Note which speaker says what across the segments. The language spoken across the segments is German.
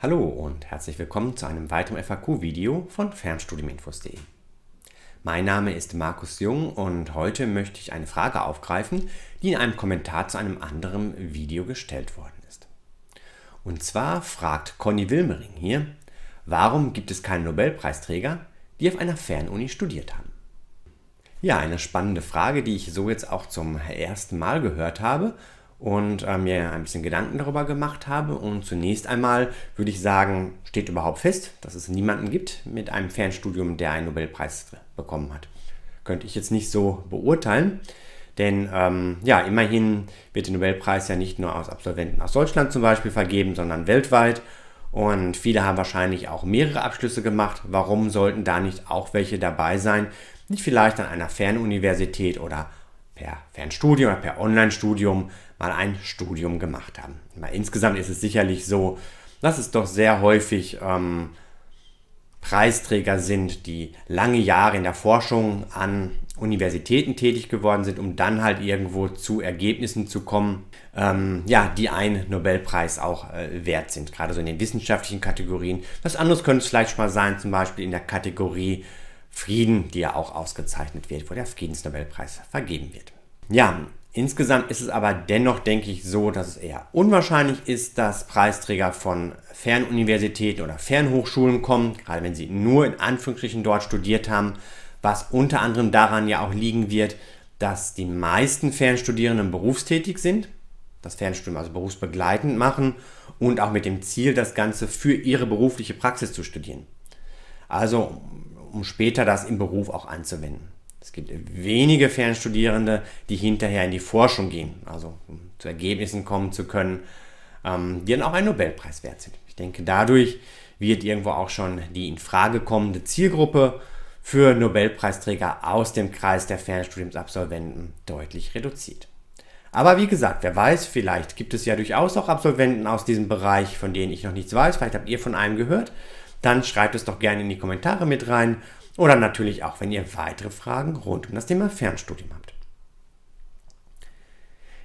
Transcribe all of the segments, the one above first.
Speaker 1: Hallo und herzlich willkommen zu einem weiteren FAQ-Video von Fernstudieninfos.de. Mein Name ist Markus Jung und heute möchte ich eine Frage aufgreifen, die in einem Kommentar zu einem anderen Video gestellt worden ist. Und zwar fragt Conny Wilmering hier, warum gibt es keine Nobelpreisträger, die auf einer Fernuni studiert haben? Ja, eine spannende Frage, die ich so jetzt auch zum ersten Mal gehört habe und äh, mir ein bisschen Gedanken darüber gemacht habe. Und zunächst einmal würde ich sagen, steht überhaupt fest, dass es niemanden gibt mit einem Fernstudium, der einen Nobelpreis bekommen hat. Könnte ich jetzt nicht so beurteilen. Denn ähm, ja, immerhin wird der Nobelpreis ja nicht nur aus Absolventen aus Deutschland zum Beispiel vergeben, sondern weltweit. Und viele haben wahrscheinlich auch mehrere Abschlüsse gemacht. Warum sollten da nicht auch welche dabei sein, die vielleicht an einer Fernuniversität oder per Fernstudium oder per Online-Studium mal ein Studium gemacht haben. Mal insgesamt ist es sicherlich so, dass es doch sehr häufig ähm, Preisträger sind, die lange Jahre in der Forschung an Universitäten tätig geworden sind, um dann halt irgendwo zu Ergebnissen zu kommen, ähm, ja, die einen Nobelpreis auch äh, wert sind, gerade so in den wissenschaftlichen Kategorien. Was anderes könnte es vielleicht schon mal sein, zum Beispiel in der Kategorie Frieden, die ja auch ausgezeichnet wird, wo der Friedensnobelpreis vergeben wird. Ja, Insgesamt ist es aber dennoch, denke ich, so, dass es eher unwahrscheinlich ist, dass Preisträger von Fernuniversitäten oder Fernhochschulen kommen, gerade wenn sie nur in Anführungsstrichen dort studiert haben, was unter anderem daran ja auch liegen wird, dass die meisten Fernstudierenden berufstätig sind, das Fernstudium also berufsbegleitend machen und auch mit dem Ziel, das Ganze für ihre berufliche Praxis zu studieren. Also um später das im Beruf auch anzuwenden. Es gibt wenige Fernstudierende, die hinterher in die Forschung gehen, also um zu Ergebnissen kommen zu können, ähm, die dann auch einen Nobelpreis wert sind. Ich denke, dadurch wird irgendwo auch schon die in Frage kommende Zielgruppe für Nobelpreisträger aus dem Kreis der Fernstudiumsabsolventen deutlich reduziert. Aber wie gesagt, wer weiß, vielleicht gibt es ja durchaus auch Absolventen aus diesem Bereich, von denen ich noch nichts weiß. Vielleicht habt ihr von einem gehört dann schreibt es doch gerne in die Kommentare mit rein oder natürlich auch, wenn ihr weitere Fragen rund um das Thema Fernstudium habt.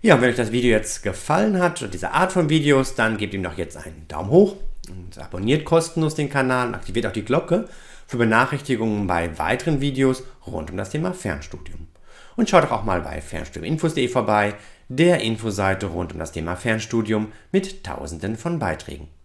Speaker 1: Ja, wenn euch das Video jetzt gefallen hat, oder diese Art von Videos, dann gebt ihm doch jetzt einen Daumen hoch und abonniert kostenlos den Kanal und aktiviert auch die Glocke für Benachrichtigungen bei weiteren Videos rund um das Thema Fernstudium. Und schaut doch auch mal bei fernstudiuminfos.de vorbei, der Infoseite rund um das Thema Fernstudium mit tausenden von Beiträgen.